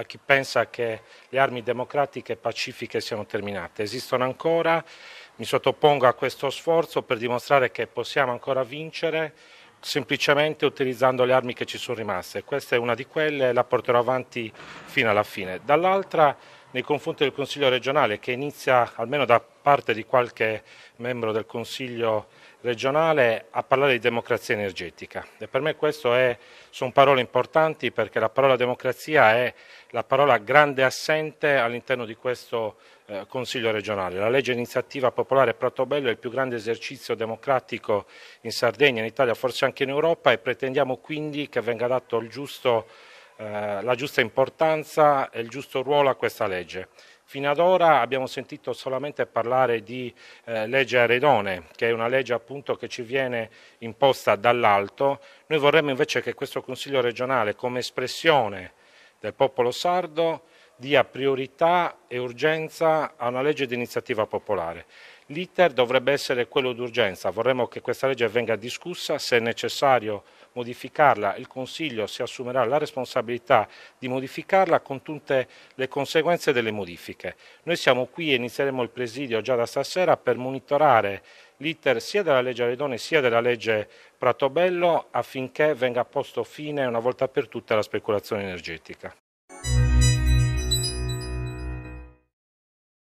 a chi pensa che le armi democratiche e pacifiche siano terminate. Esistono ancora, mi sottopongo a questo sforzo per dimostrare che possiamo ancora vincere semplicemente utilizzando le armi che ci sono rimaste. Questa è una di quelle, la porterò avanti fino alla fine. Dall'altra nei confronti del Consiglio regionale che inizia almeno da parte di qualche membro del Consiglio regionale a parlare di democrazia energetica e per me queste sono parole importanti perché la parola democrazia è la parola grande assente all'interno di questo eh, Consiglio regionale. La legge iniziativa popolare Pratobello è il più grande esercizio democratico in Sardegna, in Italia, forse anche in Europa e pretendiamo quindi che venga dato il giusto eh, la giusta importanza e il giusto ruolo a questa legge. Fino ad ora abbiamo sentito solamente parlare di eh, legge Aredone, che è una legge appunto che ci viene imposta dall'alto. Noi vorremmo invece che questo Consiglio regionale, come espressione del popolo sardo, dia priorità e urgenza a una legge di iniziativa popolare. L'iter dovrebbe essere quello d'urgenza, vorremmo che questa legge venga discussa, se è necessario modificarla il Consiglio si assumerà la responsabilità di modificarla con tutte le conseguenze delle modifiche. Noi siamo qui e inizieremo il presidio già da stasera per monitorare l'iter sia della legge Aledone sia della legge Pratobello affinché venga posto fine una volta per tutte alla speculazione energetica.